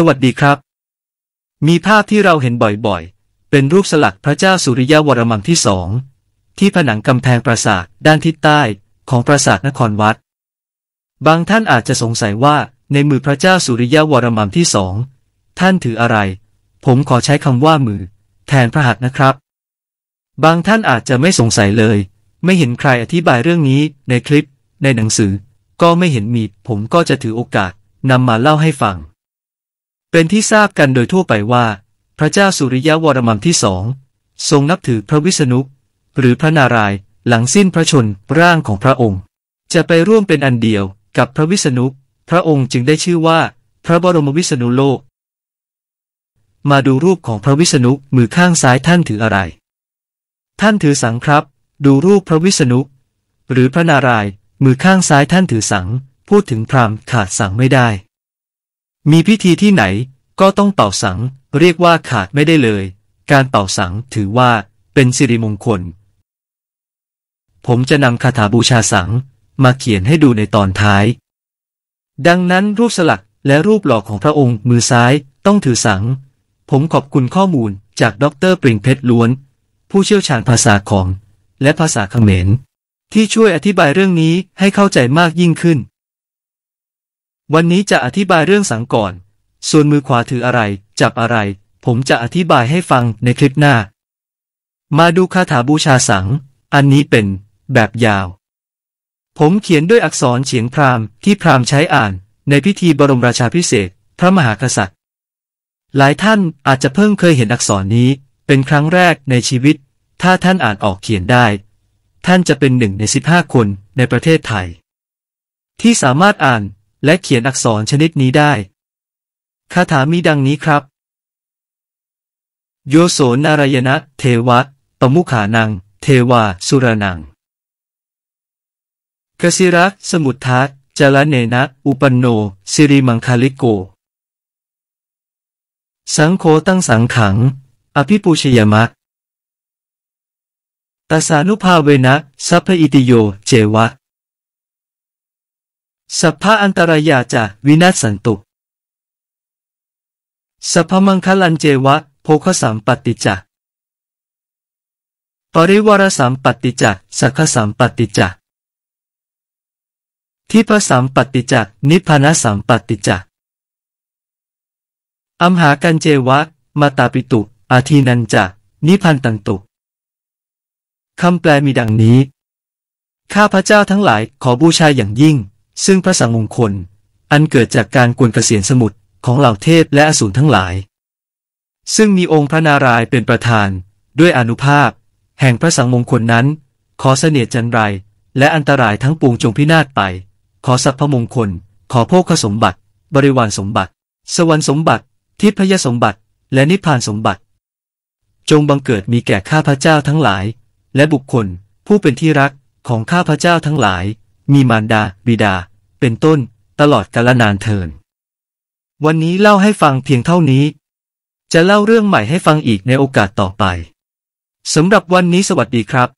สวัสดีครับ มีภาพที่เราเห็นบ่อย ๆ เป็นรูปสลักพระเจ้าสุริยวรมังที่สองที่ผนังกำแพงปราสาทด้านทิศใต้ ของปราสาทนครวัด บางท่านอาจจะสงสัยว่าในมือพระเจ้าสุริยวรมังที่สองท่านถืออะไร ผมขอใช้คำว่ามือ แทนพระหัตถ์นะครับ บางท่านอาจจะไม่สงสัยเลย ไม่เห็นใครอธิบายเรื่องนี้ในคลิปในหนังสือ ก็ไม่เห็นมีผมก็จะถือโอกาสนำมาเล่าให้ฟังเป็นที่ทราบกันโดยทั่วไปว่า พระเจ้าสุริยวรมันที่สองทรงนับถือพระวิษณุหรือพระนารายณ์หลังสิ้นพระชน ร่างของพระองค์ จะไปร่วมเป็นอันเดียวกับพระวิษณุพระองค์จึงได้ชื่อว่า พระบรมวิษณุโลก มาดูรูปของพระวิษณุมือข้างซ้ายท่านถืออะไร ท่านถือสังครับ ดูรูปพระวิษณุหรือพระนารายณ์มือข้างซ้ายท่านถือสังพูดถึงพรามขาดสังไม่ได้มีพิธีที่ไหนก็ต้องเป่าสัง เรียกว่าขาดไม่ได้เลย การเป่าสังถือว่าเป็นสิริมงคล ผมจะนำคาถาบูชาสัง มาเขียนให้ดูในตอนท้าย ดังนั้นรูปสลักและรูปหล่อของพระองค์มือซ้ายต้องถือสัง ผมขอบคุณข้อมูลจากดรปริงเพชรล้วน ผู้เชี่ยวชาญภาษาของ และภาษาเขมรที่ช่วยอธิบายเรื่องนี้ให้เข้าใจมากยิ่งขึ้นวันนี้จะอธิบายเรื่องสังก่อน ส่วนมือขวาถืออะไร จับอะไร ผมจะอธิบายให้ฟังในคลิปหน้า มาดูคาถาบูชาสัง อันนี้เป็นแบบยาว ผมเขียนด้วยอักษรเฉียงพราหม์ที่พราหม์ใช้อ่านในพิธีบรมราชาพิเศษ พระมหากษัตริย์ หลายท่านอาจจะเพิ่งเคยเห็นอักษรนี้เป็นครั้งแรกในชีวิต ถ้าท่านอ่านออกเขียนได้ ท่านจะเป็นหนึ่งในสิบห้าคนในประเทศไทย ที่สามารถอ่านและเขียนอักษรชนิดนี้ได้ คาถา มีดังนี้ครับ โยโส นารายณะเทวะปมุขานัง เทวา สุรนังกสิรัก สมุททัตจลเนนะ อุปนโน สิริมังคาลิโก สังโคตั้งสังขัง อภิปูชยมักตาสานุภาเวนะสัพพอิติโยเจวะสัพพะอันตรายาจะวินาศสันตุสัพพมังคลันเจวะโพคสัมปติจะปริวารสัมปติจะสักสัมปติจะทิพสัมปติจะนิพพานสัมปติจะอัมหากันเจวะมาตาปิตุอาทีนันจะนิพันตังตุคำแปลมีดังนี้ข้าพระเจ้าทั้งหลายขอบูชาอย่างยิ่งซึ่งพระสังมงคล อันเกิดจากการกวนกระเสียนสมุทรของเหล่าเทพและอสูรทั้งหลาย ซึ่งมีองค์พระนารายณ์เป็นประธาน ด้วยอนุภาพ แห่งพระสังมงคลนั้น ขอเสนียจันไร และอันตรายทั้งปวงจงพินาศไป ขอสัพพมงคล ขอโภคสมบัติ บริวารสมบัติ สวรรค์สมบัติ ทิพยสมบัติ และนิพพานสมบัติ จงบังเกิดมีแก่ข้าพเจ้าทั้งหลาย และบุคคล ผู้เป็นที่รักของข้าพเจ้าทั้งหลาย มีมารดาบิดาเป็นต้นตลอดกาลนานเทิน วันนี้เล่าให้ฟังเพียงเท่านี้ จะเล่าเรื่องใหม่ให้ฟังอีกในโอกาสต่อไป สำหรับวันนี้สวัสดีครับ